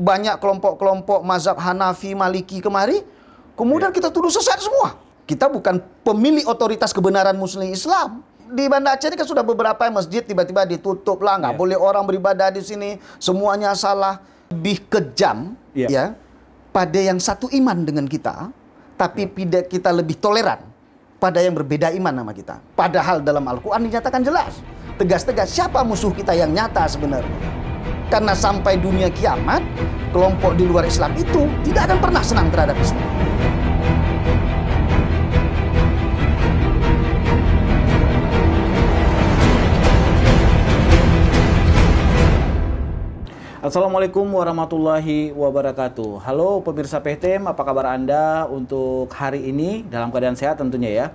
banyak kelompok-kelompok mazhab Hanafi, Maliki kemari, kemudian ya. kita tuduh sesat semua. Kita bukan pemilik otoritas kebenaran Muslim Islam. Di Banda Aceh ini kan sudah beberapa masjid tiba-tiba ditutup lah, nggak ya. boleh orang beribadah di sini, semuanya salah. Lebih kejam ya, ya pada yang satu iman dengan kita, tapi iya. tidak kita lebih toleran pada yang berbeda iman sama kita. Padahal dalam Al-Quran dinyatakan jelas, tegas-tegas siapa musuh kita yang nyata sebenarnya karena sampai dunia kiamat, kelompok di luar Islam itu tidak akan pernah senang terhadap Islam. Assalamualaikum warahmatullahi wabarakatuh. Halo pemirsa PTM, apa kabar Anda untuk hari ini dalam keadaan sehat tentunya ya.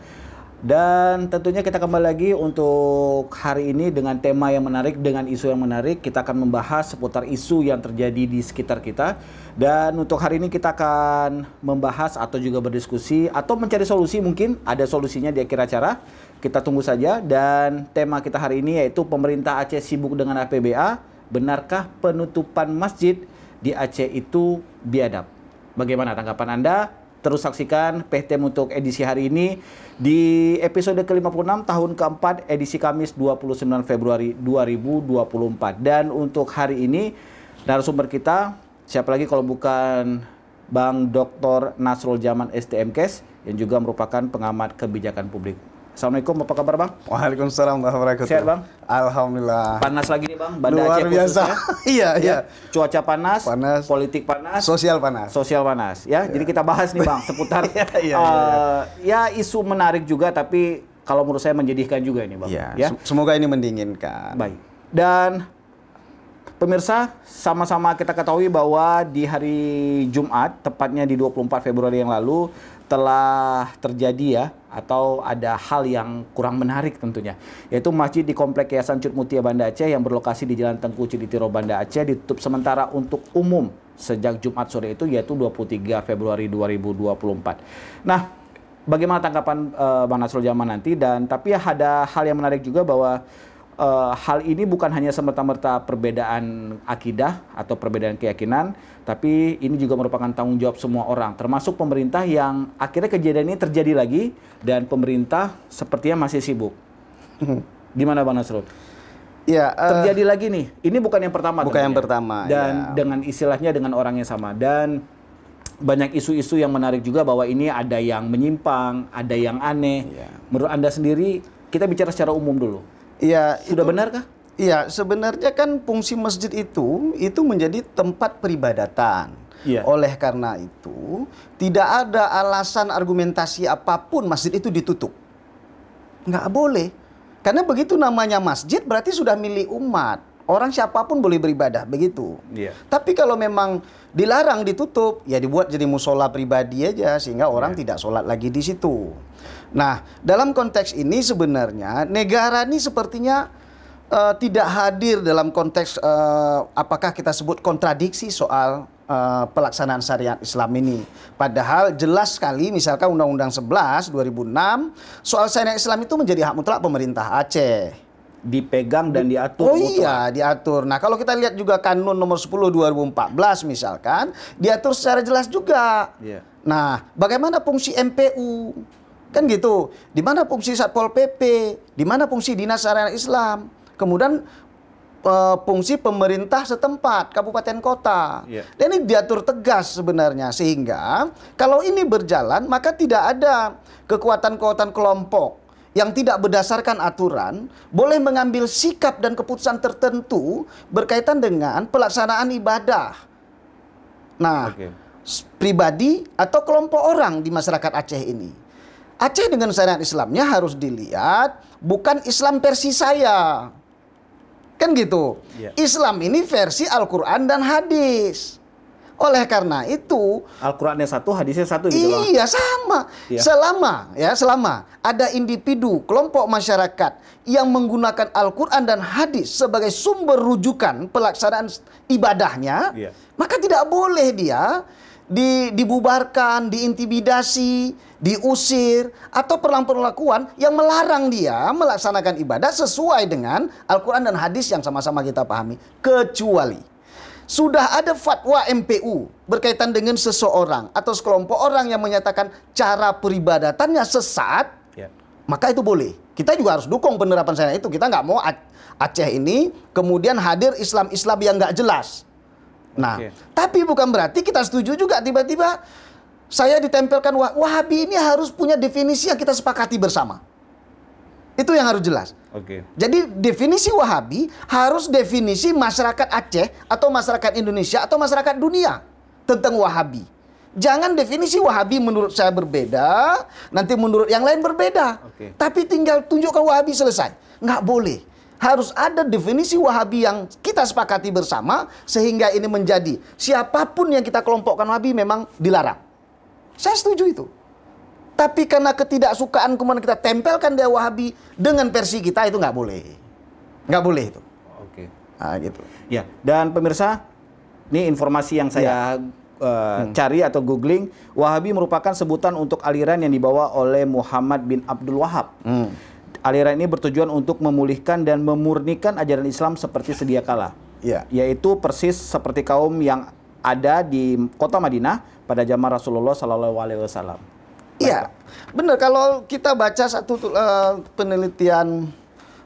Dan tentunya kita kembali lagi untuk hari ini dengan tema yang menarik, dengan isu yang menarik. Kita akan membahas seputar isu yang terjadi di sekitar kita. Dan untuk hari ini kita akan membahas atau juga berdiskusi atau mencari solusi mungkin. Ada solusinya di akhir acara. Kita tunggu saja. Dan tema kita hari ini yaitu pemerintah Aceh sibuk dengan APBA. Benarkah penutupan masjid di Aceh itu biadab? Bagaimana tanggapan Anda? Terus saksikan PTM untuk edisi hari ini di episode ke-56 tahun ke-4 edisi Kamis 29 Februari 2024. Dan untuk hari ini narasumber kita siapa lagi kalau bukan Bang Dr. Nasrul Jaman STMKes yang juga merupakan pengamat kebijakan publik. Assalamualaikum, apa kabar bang? Waalaikumsalam warahmatullahi Sehat bang? Alhamdulillah. Panas lagi nih bang, Banda Luar Aceh biasa. iya, ya, iya. Cuaca panas, panas, politik panas, sosial panas. Sosial panas, ya. Iya. Jadi kita bahas nih bang, seputar iya, iya, uh, ya isu menarik juga, tapi kalau menurut saya menjadikan juga ini bang. Iya, ya. semoga ini mendinginkan. Baik. Dan Pemirsa, sama-sama kita ketahui bahwa di hari Jumat, tepatnya di 24 Februari yang lalu, telah terjadi ya, atau ada hal yang kurang menarik tentunya. Yaitu masjid di Komplek Yayasan Cut Mutia Banda Aceh yang berlokasi di Jalan Tengku Ciditiro Banda Aceh ditutup sementara untuk umum sejak Jumat sore itu yaitu 23 Februari 2024. Nah, bagaimana tanggapan uh, Bang Nasrul Jaman nanti dan tapi ada hal yang menarik juga bahwa uh, hal ini bukan hanya semerta-merta perbedaan akidah atau perbedaan keyakinan, tapi ini juga merupakan tanggung jawab semua orang, termasuk pemerintah yang akhirnya kejadian ini terjadi lagi dan pemerintah sepertinya masih sibuk. Hmm. Gimana Bang Nasrud? Ya, uh, terjadi lagi nih. Ini bukan yang pertama. Bukan yang pertama. Dan ya. dengan istilahnya dengan orang yang sama dan banyak isu-isu yang menarik juga bahwa ini ada yang menyimpang, ada yang aneh. Ya. Menurut Anda sendiri, kita bicara secara umum dulu Ya, sudah itu, benarkah? Iya, sebenarnya kan fungsi masjid itu itu menjadi tempat peribadatan. Ya. Oleh karena itu, tidak ada alasan argumentasi apapun masjid itu ditutup. Enggak boleh. Karena begitu namanya masjid berarti sudah milik umat. Orang siapapun boleh beribadah begitu. Iya. Tapi kalau memang dilarang ditutup, ya dibuat jadi musola pribadi aja sehingga orang iya. tidak sholat lagi di situ. Nah, dalam konteks ini sebenarnya negara ini sepertinya uh, tidak hadir dalam konteks uh, apakah kita sebut kontradiksi soal uh, pelaksanaan syariat Islam ini. Padahal jelas sekali misalkan Undang-Undang 11 2006 soal syariat Islam itu menjadi hak mutlak pemerintah Aceh dipegang dan diatur. Oh mutlak. iya, diatur. Nah, kalau kita lihat juga kanun nomor 10 2014 misalkan, diatur secara jelas juga. Yeah. Nah, bagaimana fungsi MPU? Kan gitu. Di mana fungsi Satpol PP? Di mana fungsi Dinas Sarana Islam? Kemudian eh, fungsi pemerintah setempat, kabupaten kota. Yeah. Dan ini diatur tegas sebenarnya sehingga kalau ini berjalan maka tidak ada kekuatan-kekuatan kelompok yang tidak berdasarkan aturan boleh mengambil sikap dan keputusan tertentu berkaitan dengan pelaksanaan ibadah. Nah, okay. pribadi atau kelompok orang di masyarakat Aceh ini. Aceh dengan syariat Islamnya harus dilihat bukan Islam versi saya. Kan gitu. Yeah. Islam ini versi Al-Qur'an dan hadis. Oleh karena itu, Al-Qur'annya satu, hadisnya satu gitu. loh? Iya, sama. Yeah. Selama ya, selama ada individu, kelompok masyarakat yang menggunakan Al-Qur'an dan hadis sebagai sumber rujukan pelaksanaan ibadahnya, yeah. maka tidak boleh dia di, dibubarkan, diintimidasi, diusir, atau perlakuan yang melarang dia melaksanakan ibadah sesuai dengan Al-Quran dan hadis yang sama-sama kita pahami. Kecuali sudah ada fatwa MPU berkaitan dengan seseorang atau sekelompok orang yang menyatakan cara peribadatannya sesat, ya. maka itu boleh. Kita juga harus dukung penerapan saya itu. Kita nggak mau Aceh ini kemudian hadir Islam-Islam yang nggak jelas Nah, okay. tapi bukan berarti kita setuju juga tiba-tiba saya ditempelkan wah, Wahabi ini harus punya definisi yang kita sepakati bersama. Itu yang harus jelas. Oke. Okay. Jadi definisi Wahabi harus definisi masyarakat Aceh atau masyarakat Indonesia atau masyarakat dunia tentang Wahabi. Jangan definisi Wahabi menurut saya berbeda, nanti menurut yang lain berbeda. Okay. Tapi tinggal tunjukkan Wahabi selesai. Nggak boleh harus ada definisi Wahabi yang kita sepakati bersama sehingga ini menjadi siapapun yang kita kelompokkan Wahabi memang dilarang. Saya setuju itu. Tapi karena ketidaksukaan kemudian kita tempelkan dia Wahabi dengan versi kita itu nggak boleh. Nggak boleh itu. Oke. Nah, gitu. Ya, dan pemirsa, ini informasi yang saya ya. Uh, hmm. cari atau googling, Wahabi merupakan sebutan untuk aliran yang dibawa oleh Muhammad bin Abdul Wahab. Hmm Aliran ini bertujuan untuk memulihkan dan memurnikan ajaran Islam seperti sedia kala. Ya. Yaitu persis seperti kaum yang ada di kota Madinah pada zaman Rasulullah Sallallahu Alaihi Wasallam. Iya, benar. Kalau kita baca satu uh, penelitian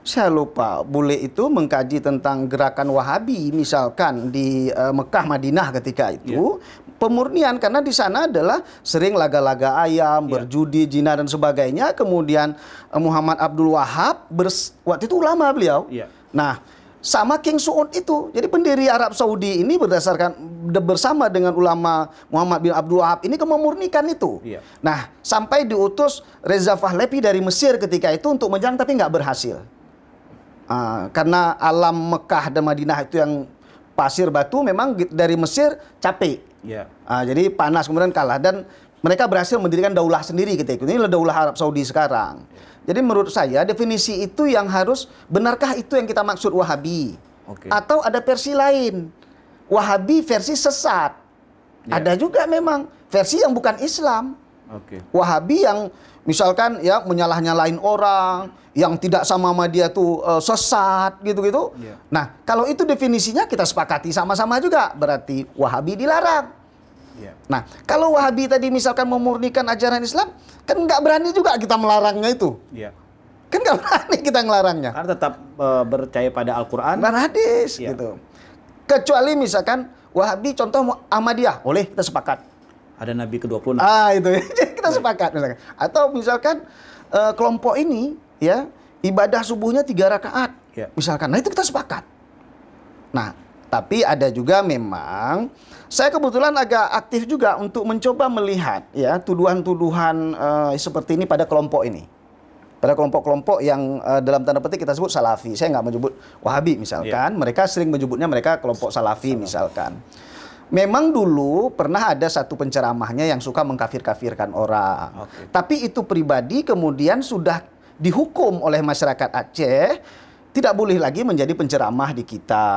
saya lupa, bule itu mengkaji tentang gerakan Wahabi misalkan di uh, Mekah Madinah ketika itu, ya pemurnian karena di sana adalah sering laga-laga ayam, iya. berjudi, jina dan sebagainya. Kemudian eh, Muhammad Abdul Wahab bers, waktu itu ulama beliau. Yeah. Nah, sama King Saud itu. Jadi pendiri Arab Saudi ini berdasarkan bersama dengan ulama Muhammad bin Abdul Wahab ini kememurnikan itu. Iya. Nah, sampai diutus Reza Fahlepi dari Mesir ketika itu untuk menjalan tapi nggak berhasil. Uh, karena alam Mekah dan Madinah itu yang pasir batu memang dari Mesir capek. Yeah. Ya. Nah, jadi panas kemudian kalah dan mereka berhasil mendirikan daulah sendiri kita ikut. Ini daulah Arab Saudi sekarang. Jadi menurut saya definisi itu yang harus benarkah itu yang kita maksud Wahabi? Okay. Atau ada versi lain? Wahabi versi sesat. Yeah. Ada juga memang versi yang bukan Islam. Okay. Wahabi yang misalkan ya menyalahnya lain orang yang tidak sama sama dia tuh uh, sesat gitu-gitu. Yeah. Nah, kalau itu definisinya kita sepakati sama-sama juga berarti Wahabi dilarang. Yeah. Nah, kalau Wahabi tadi misalkan memurnikan ajaran Islam, kan nggak berani juga kita melarangnya itu. Yeah. Kan nggak berani kita ngelarangnya. Karena tetap uh, percaya pada Al-Quran. Dan hadis yeah. gitu. Kecuali misalkan Wahabi contoh Ahmadiyah, boleh kita sepakat ada nabi ke-26. Ah, itu ya. Jadi kita sepakat misalkan. Atau misalkan uh, kelompok ini ya ibadah subuhnya tiga rakaat. Ya. Misalkan. Nah, itu kita sepakat. Nah, tapi ada juga memang saya kebetulan agak aktif juga untuk mencoba melihat ya tuduhan-tuduhan uh, seperti ini pada kelompok ini. Pada kelompok-kelompok yang uh, dalam tanda petik kita sebut salafi. Saya nggak menyebut Wahabi misalkan, ya. mereka sering menyebutnya mereka kelompok salafi, salafi. misalkan. Memang dulu pernah ada satu penceramahnya yang suka mengkafir-kafirkan orang. Okay. Tapi itu pribadi kemudian sudah dihukum oleh masyarakat Aceh tidak boleh lagi menjadi penceramah di kita.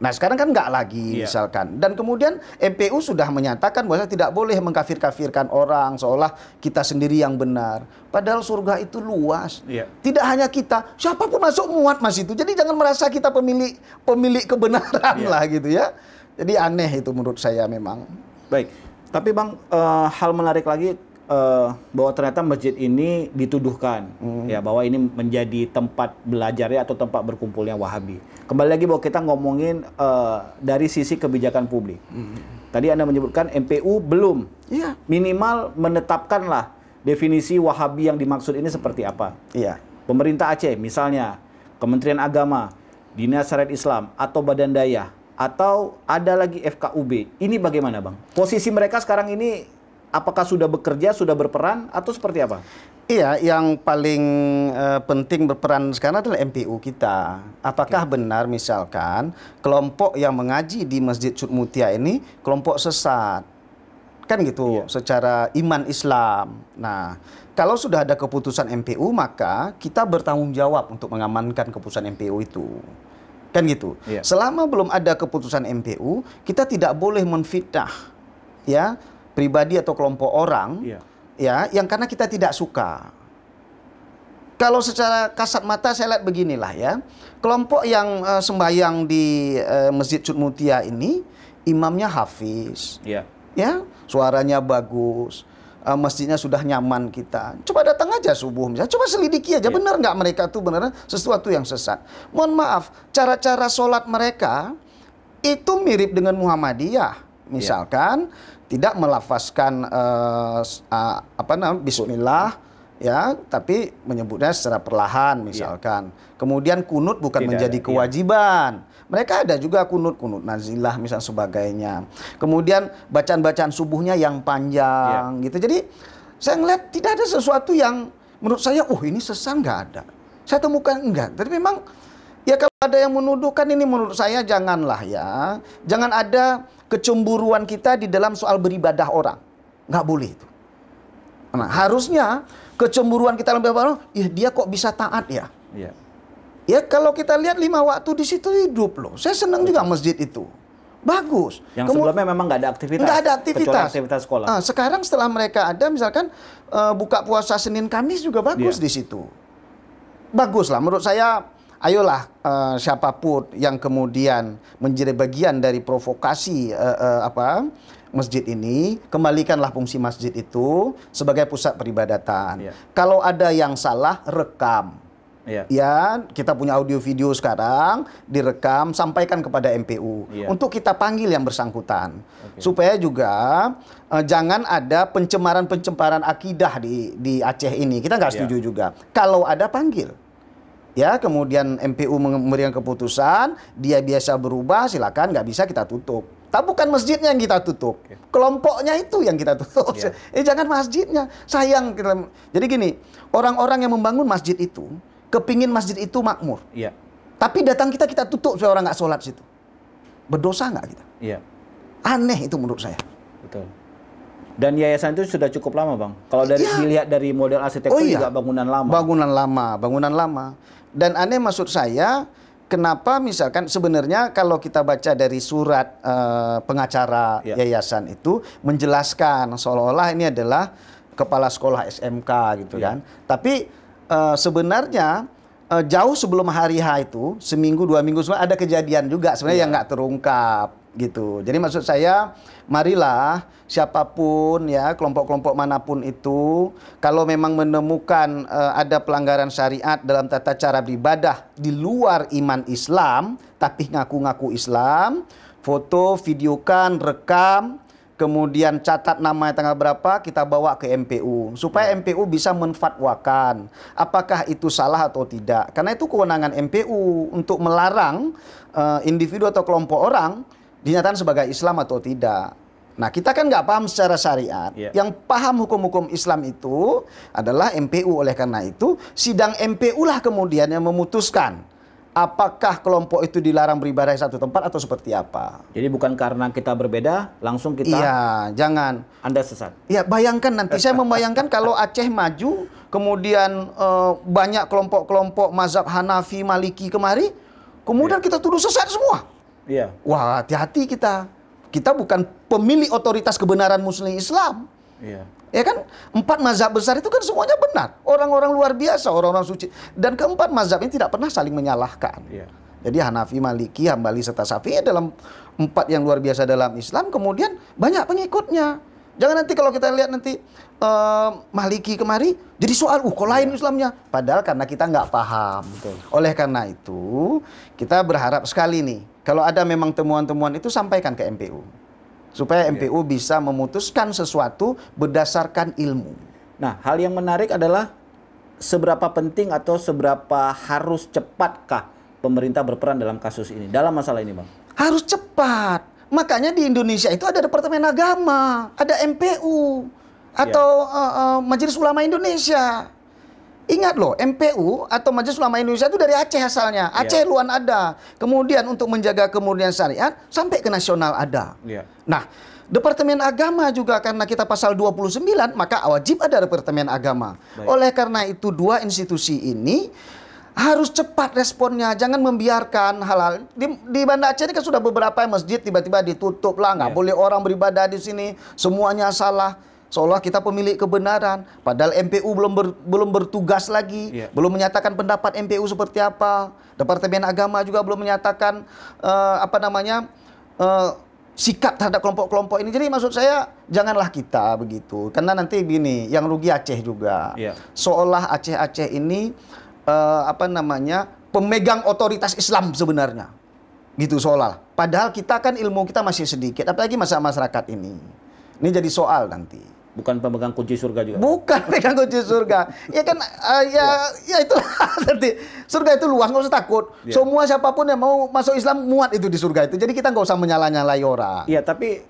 Nah sekarang kan nggak lagi yeah. misalkan. Dan kemudian MPU sudah menyatakan bahwa tidak boleh mengkafir-kafirkan orang seolah kita sendiri yang benar. Padahal surga itu luas. Yeah. Tidak hanya kita, siapapun masuk muat mas itu. Jadi jangan merasa kita pemilik pemilik kebenaran yeah. lah gitu ya. Jadi aneh itu menurut saya memang. Baik. Tapi Bang, uh, hal menarik lagi uh, bahwa ternyata masjid ini dituduhkan hmm. ya bahwa ini menjadi tempat belajarnya atau tempat berkumpulnya Wahabi. Kembali lagi bahwa kita ngomongin uh, dari sisi kebijakan publik. Hmm. Tadi Anda menyebutkan MPU belum. ya. Minimal menetapkanlah definisi Wahabi yang dimaksud ini seperti apa. Iya. Pemerintah Aceh misalnya, Kementerian Agama, Dinas Syariat Islam atau Badan Daya atau ada lagi FKUB. Ini bagaimana, Bang? Posisi mereka sekarang ini apakah sudah bekerja, sudah berperan atau seperti apa? Iya, yang paling uh, penting berperan sekarang adalah MPU kita. Apakah okay. benar misalkan kelompok yang mengaji di Masjid Cud Mutia ini kelompok sesat? Kan gitu, iya. secara iman Islam. Nah, kalau sudah ada keputusan MPU maka kita bertanggung jawab untuk mengamankan keputusan MPU itu. Kan gitu. Ya. Selama belum ada keputusan MPU, kita tidak boleh menfitnah ya pribadi atau kelompok orang ya. ya yang karena kita tidak suka. Kalau secara kasat mata saya lihat beginilah ya. Kelompok yang uh, eh, sembahyang di uh, Masjid Cud ini imamnya hafiz. Ya. Ya, suaranya bagus uh, masjidnya sudah nyaman kita. Coba datang aja subuh misalnya, coba selidiki aja, yeah. benar nggak mereka tuh benar-benar sesuatu yang sesat. Mohon maaf, cara-cara sholat mereka itu mirip dengan Muhammadiyah. Iya. Misalkan yeah. tidak melafazkan uh, uh, apa namanya Bismillah, ya, tapi menyebutnya secara perlahan misalkan. Yeah. Kemudian kunut bukan tidak, menjadi iya. kewajiban. Yeah mereka ada juga kunut, kunut nazilah misal sebagainya. Kemudian bacaan-bacaan subuhnya yang panjang yeah. gitu. Jadi saya ngeliat tidak ada sesuatu yang menurut saya, oh ini sesat nggak ada. Saya temukan enggak. Tapi memang ya kalau ada yang menuduhkan ini menurut saya janganlah ya. Jangan ada kecemburuan kita di dalam soal beribadah orang. Nggak boleh itu. Nah, harusnya kecemburuan kita lebih apa? ya dia kok bisa taat ya. Iya. Ya kalau kita lihat lima waktu di situ hidup loh. Saya senang Betul. juga masjid itu. Bagus. Yang Kemud sebelumnya memang nggak ada aktivitas. Nggak ada aktivitas. aktivitas sekolah. Nah, sekarang setelah mereka ada misalkan uh, buka puasa Senin Kamis juga bagus yeah. di situ. Bagus lah menurut saya. Ayolah uh, siapapun yang kemudian menjadi bagian dari provokasi uh, uh, apa masjid ini, kembalikanlah fungsi masjid itu sebagai pusat peribadatan. Yeah. Kalau ada yang salah, rekam. Yeah. Ya, kita punya audio video sekarang direkam, sampaikan kepada MPU yeah. untuk kita panggil yang bersangkutan okay. supaya juga uh, jangan ada pencemaran-pencemaran akidah di di Aceh ini. Kita nggak iya. setuju yeah. juga. Kalau ada panggil, ya kemudian MPU memberikan keputusan, dia biasa berubah, silakan. Nggak bisa kita tutup. Tapi bukan masjidnya yang kita tutup, kelompoknya itu yang kita tutup. Yeah. Eh jangan masjidnya, sayang. Jadi gini, orang-orang yang membangun masjid itu kepingin masjid itu makmur. Iya. Tapi datang kita kita tutup supaya orang nggak sholat situ. Berdosa nggak kita? Iya. Aneh itu menurut saya. Betul. Dan yayasan itu sudah cukup lama, Bang. Kalau dari iya. dilihat dari model arsitektur oh, iya. juga bangunan lama. Bangunan lama, bangunan lama. Dan aneh maksud saya, kenapa misalkan sebenarnya kalau kita baca dari surat uh, pengacara yeah. yayasan itu menjelaskan seolah-olah ini adalah kepala sekolah SMK gitu yeah. kan. Tapi Eh, sebenarnya uh, jauh sebelum hari H itu seminggu dua minggu semua ada kejadian juga sebenarnya yeah. yang iya. nggak terungkap gitu. Jadi maksud saya marilah siapapun ya kelompok-kelompok manapun itu kalau memang menemukan uh, ada pelanggaran syariat dalam tata cara beribadah di luar iman Islam tapi ngaku-ngaku Islam, foto, videokan, rekam kemudian catat nama tanggal berapa kita bawa ke MPU supaya ya. MPU bisa menfatwakan apakah itu salah atau tidak karena itu kewenangan MPU untuk melarang uh, individu atau kelompok orang dinyatakan sebagai Islam atau tidak Nah, kita kan nggak paham secara syariat. ya. Yang paham hukum-hukum Islam itu adalah MPU. Oleh karena itu, sidang MPU lah kemudian yang memutuskan apakah kelompok itu dilarang beribadah di satu tempat atau seperti apa? Jadi bukan karena kita berbeda, langsung kita... Iya, jangan. Anda sesat. Iya, bayangkan nanti. saya membayangkan kalau Aceh maju, kemudian eh, banyak kelompok-kelompok mazhab Hanafi, Maliki kemari, kemudian ya. kita tuduh sesat semua. Iya. Wah, hati-hati kita. Kita bukan pemilih otoritas kebenaran Muslim Islam. Iya. Ya kan? Empat mazhab besar itu kan semuanya benar. Orang-orang luar biasa, orang-orang suci. Dan keempat mazhab ini tidak pernah saling menyalahkan. Yeah. Jadi Hanafi, Maliki, Hambali, serta Syafi'i dalam empat yang luar biasa dalam Islam. Kemudian banyak pengikutnya. Jangan nanti kalau kita lihat nanti uh, Maliki kemari, jadi soal, uh kok lain yeah. Islamnya. Padahal karena kita nggak paham. Betul. Oleh karena itu, kita berharap sekali nih, kalau ada memang temuan-temuan itu sampaikan ke MPU supaya iya. MPU okay. bisa memutuskan sesuatu berdasarkan ilmu. Nah, hal yang menarik adalah seberapa penting atau seberapa harus cepatkah pemerintah berperan dalam kasus ini, dalam masalah ini, Bang? Harus cepat. Makanya di Indonesia itu ada Departemen Agama, ada MPU iya. atau yeah. uh, eh, uh, Majelis Ulama Indonesia Ingat loh, MPU atau Majelis Ulama Indonesia itu dari Aceh asalnya. Iya. Aceh yeah. luan ada. Kemudian untuk menjaga kemurnian syariat sampai ke nasional ada. Yeah. Nah, Departemen Agama juga karena kita pasal 29 maka wajib ada Departemen Agama. Baik. Oleh karena itu dua institusi ini harus cepat responnya, jangan membiarkan hal-hal di, di Banda Aceh ini kan sudah beberapa masjid tiba-tiba ditutup lah, nggak yeah. boleh orang beribadah di sini, semuanya salah seolah kita pemilik kebenaran padahal MPU belum ber, belum bertugas lagi yeah. belum menyatakan pendapat MPU seperti apa Departemen Agama juga belum menyatakan uh, apa namanya uh, sikap terhadap kelompok-kelompok ini jadi maksud saya janganlah kita begitu karena nanti gini yang rugi Aceh juga yeah. seolah Aceh-Aceh ini uh, apa namanya pemegang otoritas Islam sebenarnya gitu seolah padahal kita kan ilmu kita masih sedikit apalagi masa masyarakat ini ini jadi soal nanti. Bukan pemegang kunci surga juga. Bukan pemegang kunci surga. ya kan, uh, ya, ya. ya itulah. Nanti surga itu luas, nggak usah takut. Ya. Semua siapapun yang mau masuk Islam muat itu di surga itu. Jadi kita nggak usah menyalahnya layora. Iya, tapi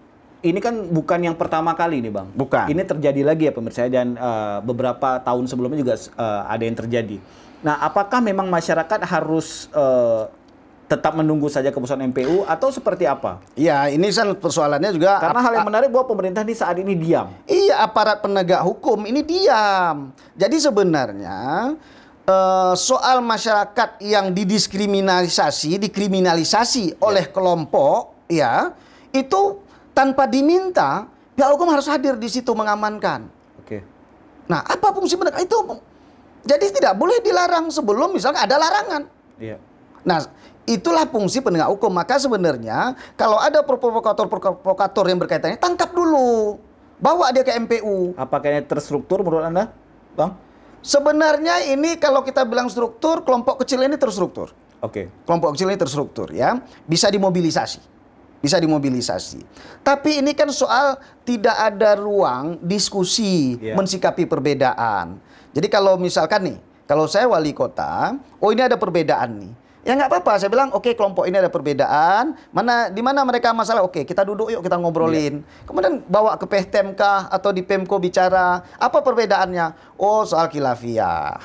ini kan bukan yang pertama kali nih bang. Bukan. Ini terjadi lagi ya pemirsa dan uh, beberapa tahun sebelumnya juga uh, ada yang terjadi. Nah, apakah memang masyarakat harus uh, tetap menunggu saja keputusan MPU atau seperti apa? Iya, ini kan persoalannya juga karena hal yang menarik bahwa pemerintah ini saat ini diam. Iya, aparat penegak hukum ini diam. Jadi sebenarnya eh, soal masyarakat yang didiskriminalisasi, dikriminalisasi ya. oleh kelompok, ya itu tanpa diminta pihak hukum harus hadir di situ mengamankan. Oke. Nah, apa fungsi penegak itu? Jadi tidak boleh dilarang sebelum misalnya ada larangan. Iya. Nah, Itulah fungsi penegak hukum. Maka sebenarnya kalau ada provokator-provokator yang berkaitannya, tangkap dulu. Bawa dia ke MPU. Apakah ini terstruktur menurut Anda, Bang? Sebenarnya ini kalau kita bilang struktur, kelompok kecil ini terstruktur. Oke. Okay. Kelompok kecil ini terstruktur ya. Bisa dimobilisasi. Bisa dimobilisasi. Tapi ini kan soal tidak ada ruang diskusi yeah. mensikapi perbedaan. Jadi kalau misalkan nih, kalau saya wali kota, oh ini ada perbedaan nih Ya nggak apa-apa. Saya bilang, oke okay, kelompok ini ada perbedaan. Mana di mana mereka masalah? Oke, okay, kita duduk yuk kita ngobrolin. Yeah. Kemudian bawa ke kah, atau di Pemko bicara apa perbedaannya? Oh soal kilafiah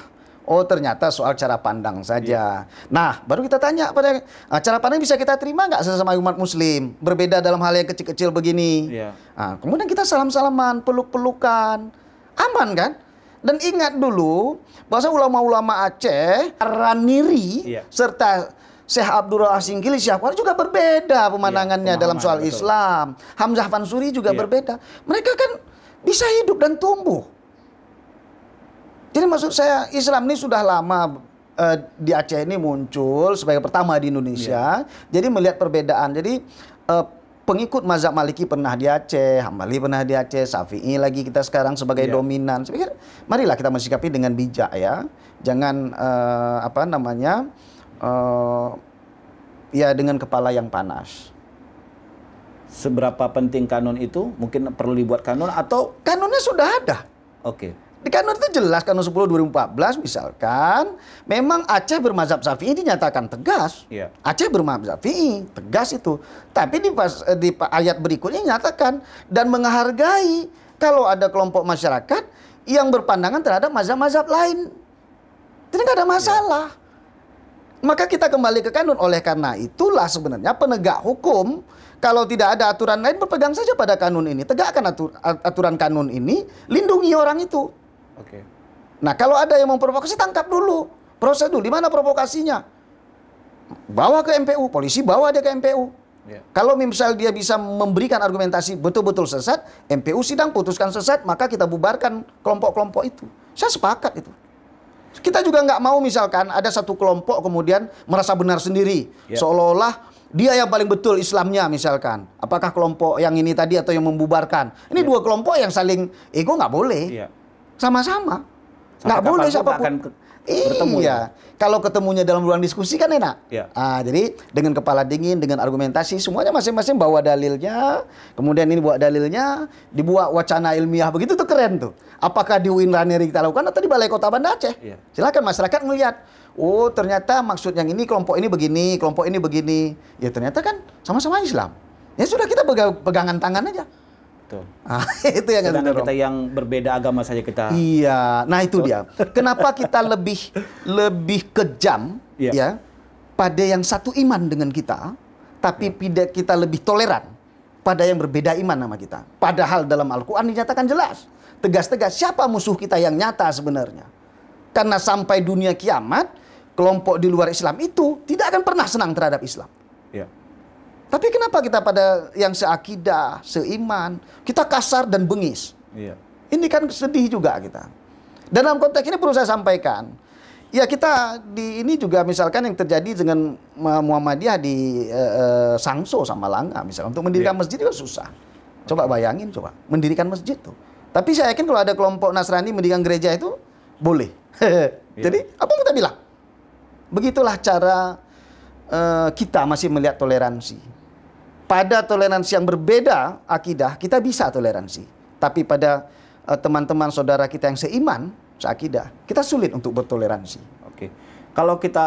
Oh ternyata soal cara pandang saja. Yeah. Nah baru kita tanya pada nah, cara pandang bisa kita terima nggak sesama umat Muslim berbeda dalam hal yang kecil-kecil begini. Yeah. Iya. Nah, kemudian kita salam-salaman, peluk-pelukan, aman kan? Dan ingat dulu, bahasa ulama-ulama Aceh, Raniri, iya. serta Syekh Abdul Asingkili, Syekh Kuala juga berbeda iya, pemandangannya iya, dalam soal betul. Islam. Hamzah Fansuri juga iya. berbeda. Mereka kan bisa hidup dan tumbuh. Jadi maksud saya Islam ini sudah lama uh, di Aceh ini muncul sebagai pertama di Indonesia. Iya. Jadi melihat perbedaan. Jadi uh, pengikut mazhab Maliki pernah di Aceh, Hambali pernah di Aceh, Syafi'i lagi kita sekarang sebagai yeah. dominan. Saya pikir marilah kita mensikapi dengan bijak ya. Jangan uh, apa namanya uh, ya dengan kepala yang panas. Seberapa penting kanun itu? Mungkin perlu dibuat kanun atau kanunnya sudah ada. Oke. Okay. Di kanun itu jelas, kanun 10 2014 misalkan, memang Aceh bermazhab syafi'i dinyatakan tegas. Yeah. Aceh bermazhab syafi'i, tegas itu. Tapi di, pas, eh, di ayat berikutnya nyatakan, dan menghargai kalau ada kelompok masyarakat yang berpandangan terhadap mazhab-mazhab lain. Jadi nggak ada iya. masalah. Yeah. Maka kita kembali ke kanun. Oleh karena itulah sebenarnya penegak hukum kalau tidak ada aturan lain berpegang saja pada kanun ini. Tegakkan atur, aturan kanun ini, lindungi orang itu. Oke. Okay. Nah, kalau ada yang memprovokasi tangkap dulu. Proses dulu, di mana provokasinya? Bawa ke MPU, polisi bawa dia ke MPU. Yeah. Kalau misal dia bisa memberikan argumentasi betul-betul sesat, MPU sidang putuskan sesat, maka kita bubarkan kelompok-kelompok itu. Saya sepakat itu. Kita juga nggak mau misalkan ada satu kelompok kemudian merasa benar sendiri, yeah. seolah-olah dia yang paling betul Islamnya misalkan. Apakah kelompok yang ini tadi atau yang membubarkan? Ini yeah. dua kelompok yang saling ego nggak boleh. Yeah. Sama-sama. Nggak boleh siapa pun bertemu iya. ya. Kalau ketemunya dalam ruang diskusi kan enak. Ya. Ah, jadi dengan kepala dingin, dengan argumentasi, semuanya masing-masing bawa dalilnya, kemudian ini buat dalilnya, dibuat wacana ilmiah begitu tuh keren tuh. Apakah di UIN Raneri kita lakukan atau di Balai Kota Banda Aceh? Ya. Silakan masyarakat melihat. Oh, ternyata maksud yang ini kelompok ini begini, kelompok ini begini. Ya ternyata kan sama-sama Islam. Ya sudah kita pegangan tangan aja. Gitu. Ah, itu yang Sedangkan kita yang berbeda agama saja kita. Iya, nah itu dia. Kenapa kita lebih lebih kejam yeah. ya pada yang satu iman dengan kita, tapi iya. tidak yeah. kita lebih toleran pada yang berbeda iman sama kita. Padahal dalam Al-Qur'an dinyatakan jelas, tegas-tegas siapa musuh kita yang nyata sebenarnya. Karena sampai dunia kiamat, kelompok di luar Islam itu tidak akan pernah senang terhadap Islam. Tapi kenapa kita pada yang seakidah, seiman, kita kasar dan bengis? Iya. Ini kan sedih juga kita. Dan dalam konteks ini perlu saya sampaikan, ya kita di ini juga misalkan yang terjadi dengan Muhammadiyah di eh, eh Sangso sama Langga misalkan untuk mendirikan iya. masjid itu kan susah. Coba bayangin coba mendirikan masjid tuh. Tapi saya yakin kalau ada kelompok Nasrani mendirikan gereja itu boleh. Iya. Jadi apa yang kita bilang? Begitulah cara uh, kita masih melihat toleransi pada toleransi yang berbeda akidah kita bisa toleransi. Tapi pada eh, teman-teman uh, saudara kita yang seiman, seakidah, kita sulit untuk bertoleransi. Oke. Kalau kita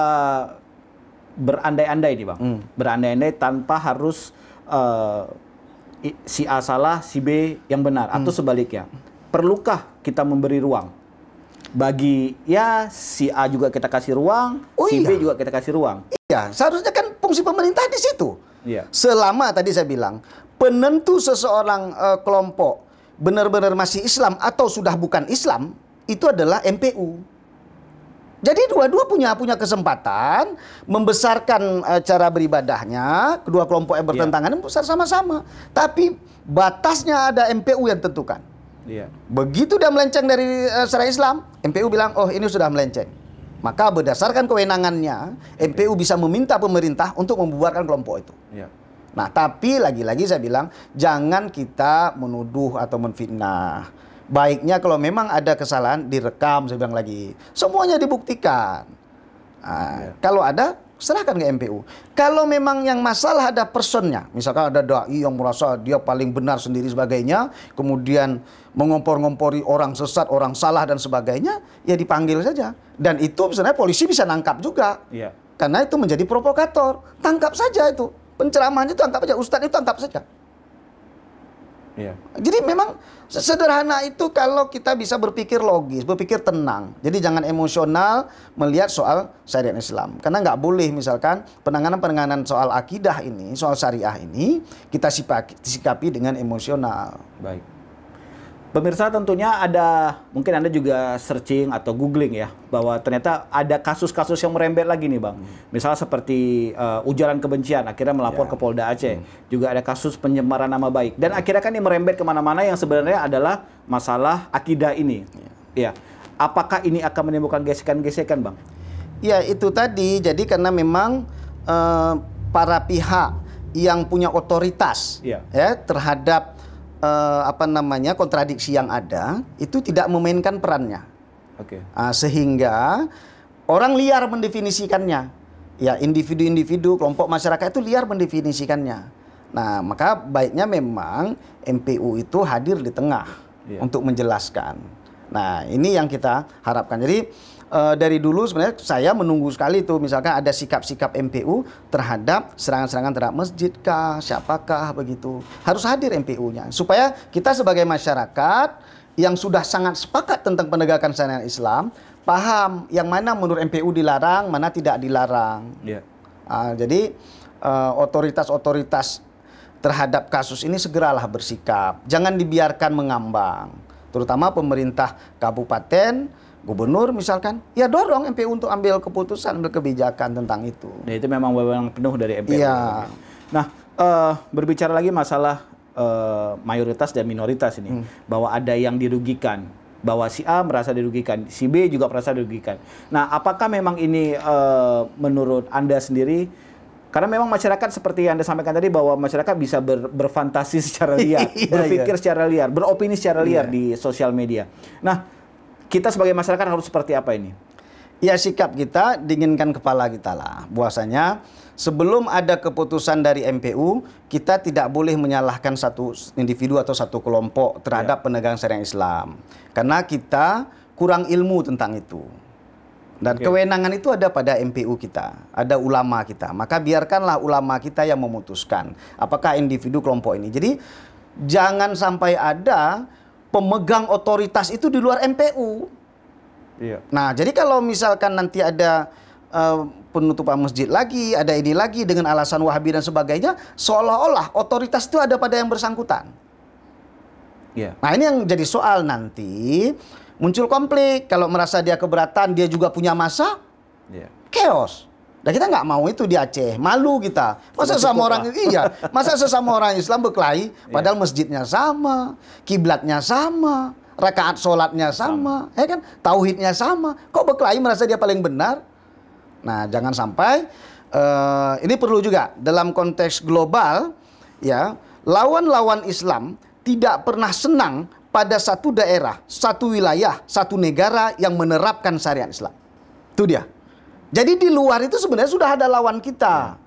berandai-andai nih, Bang. Hmm. Berandai-andai tanpa harus uh, si A salah, si B yang benar hmm. atau sebaliknya. Perlukah kita memberi ruang bagi ya si A juga kita kasih ruang, oh, si iya. B juga kita kasih ruang. Iya, seharusnya kan fungsi pemerintah di situ Yeah. Selama tadi saya bilang penentu seseorang uh, kelompok benar-benar masih Islam atau sudah bukan Islam itu adalah MPU. Jadi dua-dua punya punya kesempatan membesarkan uh, cara beribadahnya, kedua kelompok yang iya. bertentangan yeah. besar sama-sama. Tapi batasnya ada MPU yang tentukan. Yeah. Begitu dia melenceng dari uh, secara Islam, MPU bilang, "Oh, ini sudah melenceng." Maka berdasarkan kewenangannya, MPU bisa meminta pemerintah untuk membubarkan kelompok itu. Ya. Nah, tapi lagi-lagi saya bilang, jangan kita menuduh atau menfitnah. Baiknya kalau memang ada kesalahan, direkam, saya bilang lagi. Semuanya dibuktikan. Nah, ya. Kalau ada, serahkan ke MPU. Kalau memang yang masalah ada personnya, misalkan ada dai yang merasa dia paling benar sendiri sebagainya, kemudian mengompor-ngompori orang sesat, orang salah dan sebagainya, ya dipanggil saja. Dan itu misalnya polisi bisa nangkap juga. Iya. Karena itu menjadi provokator. Tangkap saja itu. Penceramahnya itu tangkap saja, ustadz itu tangkap saja. Iya. Jadi memang sederhana itu kalau kita bisa berpikir logis, berpikir tenang. Jadi jangan emosional melihat soal syariat Islam. Karena nggak boleh misalkan penanganan-penanganan soal akidah ini, soal syariah ini, kita sikapi dengan emosional. Baik. Pemirsa tentunya ada, mungkin Anda juga searching atau googling ya, bahwa ternyata ada kasus-kasus yang merembet lagi nih Bang. Hmm. Misalnya seperti uh, ujaran kebencian, akhirnya melapor yeah. ke Polda Aceh. Hmm. Juga ada kasus penyemaran nama baik. Dan hmm. akhirnya kan ini merembet kemana-mana yang sebenarnya adalah masalah akidah ini. Ya. ya. Apakah ini akan menimbulkan gesekan-gesekan Bang? Ya itu tadi, jadi karena memang uh, para pihak yang punya otoritas yeah. ya terhadap uh, apa namanya kontradiksi yang ada itu tidak memainkan perannya. Oke. Okay. Uh, sehingga orang liar mendefinisikannya. Ya individu-individu, kelompok masyarakat itu liar mendefinisikannya. Nah maka baiknya memang MPU itu hadir di tengah yeah. untuk menjelaskan. Nah ini yang kita harapkan. Jadi Eh, dari dulu sebenarnya saya menunggu sekali itu misalkan ada sikap-sikap MPU terhadap serangan-serangan terhadap masjid kah, siapakah begitu. Harus hadir MPU-nya supaya kita sebagai masyarakat yang sudah sangat sepakat tentang penegakan syariat Islam paham yang mana menurut MPU dilarang, mana tidak dilarang. Yeah. Iya. Uh, jadi eh, otoritas-otoritas terhadap kasus ini segeralah bersikap. Jangan dibiarkan mengambang, terutama pemerintah kabupaten gubernur misalkan, ya dorong MPU untuk ambil keputusan, ambil kebijakan tentang itu. Nah itu memang wewenang penuh dari MPU. Iya. Nah, uh, berbicara lagi masalah uh, mayoritas dan minoritas ini, hmm. bahwa ada yang dirugikan, bahwa si A merasa dirugikan, si B juga merasa dirugikan. Nah, apakah memang ini uh, menurut Anda sendiri karena memang masyarakat seperti yang Anda sampaikan tadi bahwa masyarakat bisa ber, berfantasi secara liar, iya, iya. berpikir secara liar, beropini secara liar yeah. di sosial media. Nah, kita sebagai masyarakat harus seperti apa ini? Ya sikap kita dinginkan kepala kita lah. Buasanya sebelum ada keputusan dari MPU, kita tidak boleh menyalahkan satu individu atau satu kelompok terhadap ya. penegang syariah Islam. Karena kita kurang ilmu tentang itu. Dan okay. Ya. kewenangan itu ada pada MPU kita, ada ulama kita. Maka biarkanlah ulama kita yang memutuskan apakah individu kelompok ini. Jadi jangan sampai ada pemegang otoritas itu di luar MPU. Iya. Nah, jadi kalau misalkan nanti ada uh, eh, penutupan masjid lagi, ada ini lagi dengan alasan Wahabi dan sebagainya, seolah-olah otoritas itu ada pada yang bersangkutan. Iya. Nah, ini yang jadi soal nanti muncul konflik. Kalau merasa dia keberatan, dia juga punya masa, yeah. chaos. Nah kita nggak mau itu di Aceh, malu kita. Masa sama orang lah. iya, masa sesama orang Islam berkelahi, iya. padahal yeah. masjidnya sama, kiblatnya sama, rakaat sholatnya sama, sama, ya kan, tauhidnya sama. Kok berkelahi merasa dia paling benar? Nah jangan sampai uh, ini perlu juga dalam konteks global, ya lawan-lawan Islam tidak pernah senang pada satu daerah, satu wilayah, satu negara yang menerapkan syariat Islam. Itu dia. Jadi di luar itu sebenarnya sudah ada lawan kita.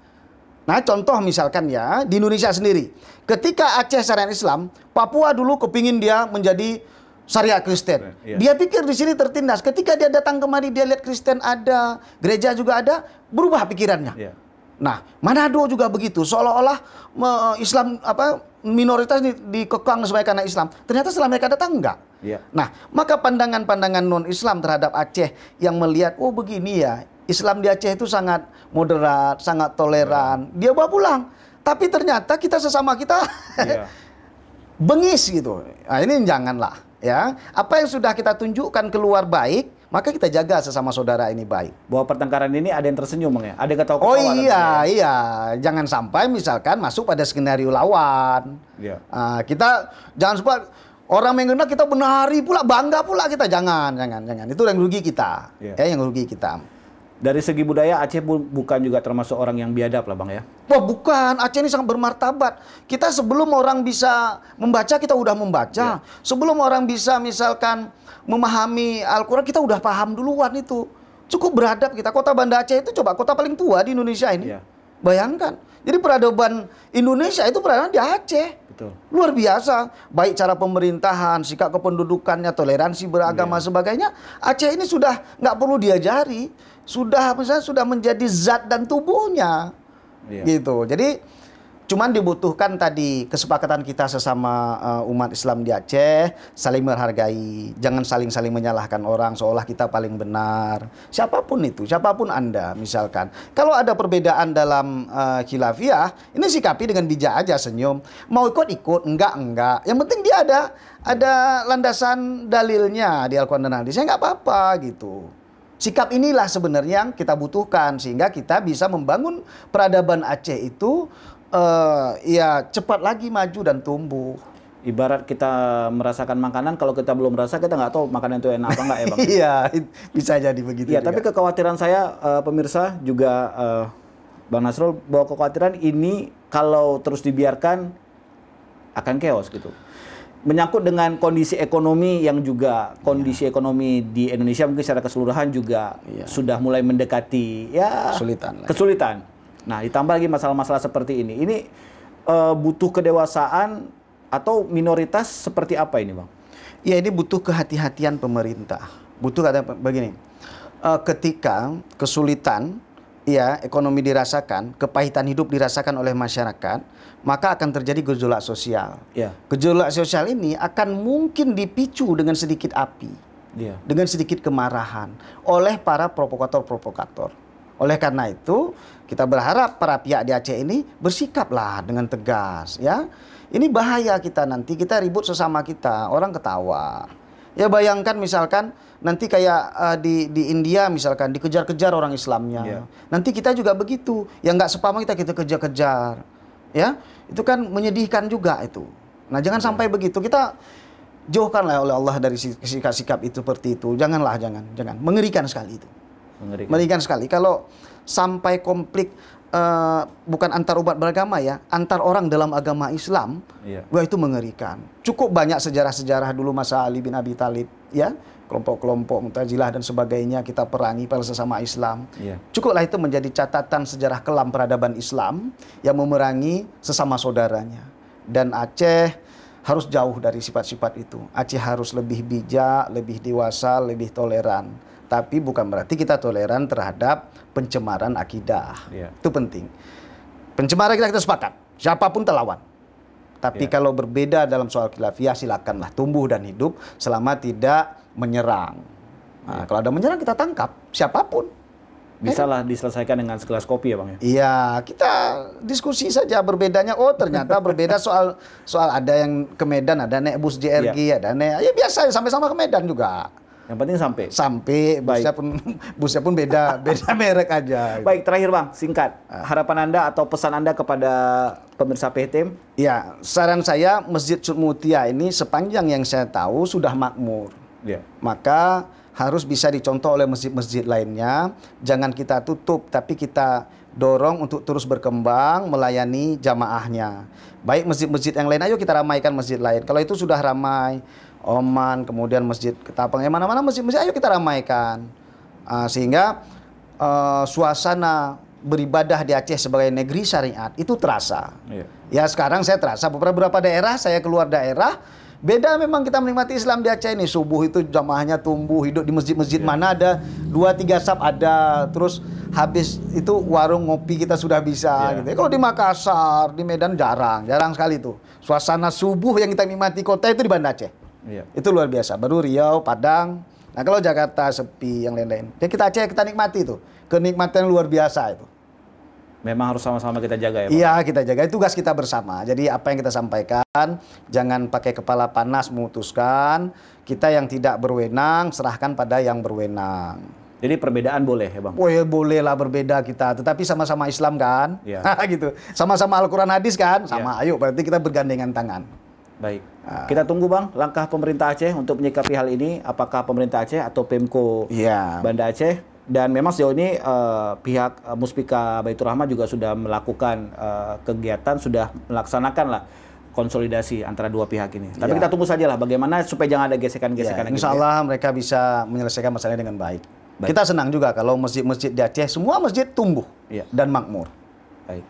Nah, contoh misalkan ya di Indonesia sendiri, ketika Aceh syariat Islam, Papua dulu kepingin dia menjadi syariat Kristen. Iya. Dia pikir di sini tertindas. Ketika dia datang kemari, dia lihat Kristen ada, gereja juga ada, berubah pikirannya. Ya. Nah, Manado juga begitu, seolah-olah Islam apa minoritas di, dikekang sebagai karena Islam. Ternyata setelah mereka datang enggak. Ya. Nah, maka pandangan-pandangan non-Islam terhadap Aceh yang melihat, oh begini ya, Islam di Aceh itu sangat moderat, sangat toleran. Iya. Dia bawa pulang. Tapi ternyata kita sesama kita yeah. bengis gitu. Nah, ini janganlah ya. Apa yang sudah kita tunjukkan keluar baik, maka kita jaga sesama saudara ini baik. Bahwa pertengkaran ini ada yang tersenyum, ya. Ada ketawa ketawa. Oh iya, tentunya. iya. Jangan sampai misalkan masuk pada skenario lawan. Yeah. Nah, kita jangan sampai Orang mengenal kita benari pula, bangga pula kita. Jangan, jangan, jangan. Itu yang rugi kita. Yeah. Ya, yang rugi kita dari segi budaya Aceh pun bukan juga termasuk orang yang biadab lah Bang ya? Wah bukan, Aceh ini sangat bermartabat. Kita sebelum orang bisa membaca, kita udah membaca. Yeah. Sebelum orang bisa misalkan memahami Al-Quran, kita udah paham duluan itu. Cukup beradab kita. Kota Banda Aceh itu coba kota paling tua di Indonesia ini. Yeah. Bayangkan. Jadi peradaban Indonesia itu peradaban di Aceh. Betul. Luar biasa. Baik cara pemerintahan, sikap kependudukannya, toleransi beragama, yeah. sebagainya. Aceh ini sudah nggak perlu diajari sudah misalnya sudah menjadi zat dan tubuhnya yeah. gitu jadi cuman dibutuhkan tadi kesepakatan kita sesama uh, umat Islam di Aceh saling menghargai jangan saling saling menyalahkan orang seolah kita paling benar siapapun itu siapapun anda misalkan kalau ada perbedaan dalam uh, eh, khilafiah ini sikapi dengan bijak aja senyum mau ikut ikut enggak enggak yang penting dia ada ada landasan dalilnya di Al-Quran dan Hadis ya nggak apa-apa gitu Sikap inilah sebenarnya yang kita butuhkan sehingga kita bisa membangun peradaban Aceh itu uh, ya cepat lagi maju dan tumbuh. Ibarat kita merasakan makanan, kalau kita belum merasa kita nggak tahu makanan itu enak apa nggak ya bang? Iya, bisa jadi begitu. Iya, tapi kekhawatiran saya uh, pemirsa juga uh, bang Nasrul bahwa kekhawatiran ini kalau terus dibiarkan akan chaos gitu menyangkut dengan kondisi ekonomi yang juga iya. kondisi ya. ekonomi di Indonesia mungkin secara keseluruhan juga ya. sudah mulai mendekati ya kesulitan. Lah. Ya. Kesulitan. Nah, ditambah lagi masalah-masalah seperti ini. Ini uh, butuh kedewasaan atau minoritas seperti apa ini, Bang? Ya, ini butuh kehati-hatian pemerintah. Butuh kata begini. Uh, ketika kesulitan ya ekonomi dirasakan, kepahitan hidup dirasakan oleh masyarakat, maka akan terjadi gejolak sosial. Ya. Gejolak sosial ini akan mungkin dipicu dengan sedikit api, ya. dengan sedikit kemarahan oleh para provokator-provokator. Oleh karena itu, kita berharap para pihak di Aceh ini bersikaplah dengan tegas, ya. Ini bahaya kita nanti kita ribut sesama kita, orang ketawa. Ya bayangkan misalkan nanti kayak uh, di di India misalkan dikejar-kejar orang Islamnya. Yeah. Nanti kita juga begitu, yang nggak sepaham kita kita kejar-kejar. Ya, itu kan menyedihkan juga itu. Nah, jangan yeah. sampai begitu. Kita jauhkanlah ya oleh Allah dari sikap-sikap itu seperti itu. Janganlah, jangan, jangan. Mengerikan sekali itu. Mengerikan, Mengerikan sekali. Kalau sampai konflik Eh, bukan antar umat beragama ya, antar orang dalam agama Islam, yeah. wah itu mengerikan. Cukup banyak sejarah-sejarah dulu masa Ali bin Abi Talib, ya kelompok-kelompok mutazilah dan sebagainya kita perangi pada sesama Islam. Yeah. Cukuplah itu menjadi catatan sejarah kelam peradaban Islam yang memerangi sesama saudaranya. Dan Aceh harus jauh dari sifat-sifat itu. Aceh harus lebih bijak, lebih dewasa, lebih toleran tapi bukan berarti kita toleran terhadap pencemaran akidah. Yeah. Itu penting. Pencemaran kita kita sepakat, siapapun terlawan. Tapi yeah. kalau berbeda dalam soal khilafiyah silakanlah tumbuh dan hidup selama tidak menyerang. Nah, yeah. kalau ada menyerang kita tangkap siapapun. Bisalah diselesaikan dengan segelas kopi ya bang ya? Iya, kita diskusi saja berbedanya. Oh ternyata berbeda soal soal ada yang ke Medan, ada naik bus JRG, ya. ada naik ya biasa sampai sama ke Medan juga. Yang penting sampai. Sampai. Baik. Busnya pun busnya pun beda, beda merek aja. Baik, terakhir Bang, singkat. Ah. Harapan Anda atau pesan Anda kepada pemirsa PTM? Ya, saran saya Masjid Mutia ini sepanjang yang saya tahu sudah makmur. Ya. Maka harus bisa dicontoh oleh masjid-masjid lainnya. Jangan kita tutup, tapi kita dorong untuk terus berkembang melayani jamaahnya. Baik masjid-masjid yang lain, ayo kita ramaikan masjid lain. Kalau itu sudah ramai, Oman, kemudian Masjid Ketapang, yang mana-mana masjid-masjid ayo kita ramaikan. Uh, sehingga uh, suasana beribadah di Aceh sebagai negeri syariat itu terasa. Iya. Ya sekarang saya terasa beberapa daerah saya keluar daerah beda memang kita menikmati Islam di Aceh ini subuh itu jamaahnya tumbuh hidup di masjid-masjid yeah. mana ada dua tiga sab ada terus habis itu warung ngopi kita sudah bisa yeah. gitu. kalau di Makassar di Medan jarang jarang sekali itu suasana subuh yang kita nikmati kota itu di Banda Aceh. Yeah. Itu luar biasa. Baru Riau, Padang. Nah kalau Jakarta sepi yang lain-lain. Ya kita Aceh kita nikmati itu. Kenikmatan luar biasa itu. Memang harus sama-sama kita jaga ya Pak? Iya kita jaga. Itu tugas kita bersama. Jadi apa yang kita sampaikan, jangan pakai kepala panas memutuskan. Kita yang tidak berwenang, serahkan pada yang berwenang. Jadi perbedaan boleh ya Bang? Oh ya boleh lah berbeda kita. Tetapi sama-sama Islam kan? Iya. gitu. Sama-sama Al-Quran hadis kan? Iya. Sama. Ya. Ayo berarti kita bergandengan tangan. Baik. Ah. Kita tunggu Bang langkah pemerintah Aceh untuk menyikapi hal ini apakah pemerintah Aceh atau Pemko ya. Banda Aceh dan memang sejauh ini uh, pihak eh, Muspika Baitur Rahman juga sudah melakukan uh, kegiatan sudah melaksanakan lah konsolidasi antara dua pihak ini. Tapi ya. kita tunggu saja lah bagaimana supaya jangan ada gesekan-gesekan. Ya, gitu insya Allah ya. mereka bisa menyelesaikan masalahnya dengan baik. baik. Kita senang juga kalau masjid-masjid di Aceh semua masjid tumbuh ya. dan makmur. Baik.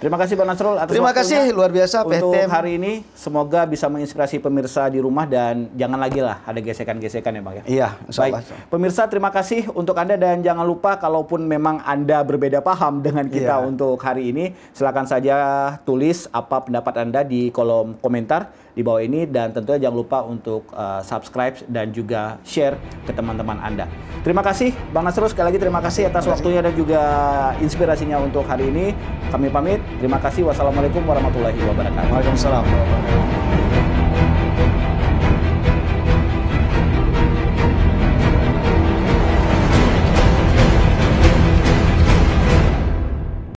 Terima kasih Bang Nasrul atas Terima kasih luar biasa Untuk hari ini semoga bisa menginspirasi pemirsa di rumah dan jangan lagi lah ada gesekan-gesekan ya Bang ya. Iya, Baik. Pemirsa terima kasih untuk Anda dan jangan lupa kalaupun memang Anda berbeda paham dengan kita iya. untuk hari ini silakan saja tulis apa pendapat Anda di kolom komentar di bawah ini dan tentunya jangan lupa untuk uh, subscribe dan juga share ke teman-teman Anda. Terima kasih Bang Nasrul sekali lagi terima kasih atas waktunya dan juga inspirasinya untuk hari ini. Kami pamit. Terima kasih. Wassalamualaikum warahmatullahi wabarakatuh. Waalaikumsalam.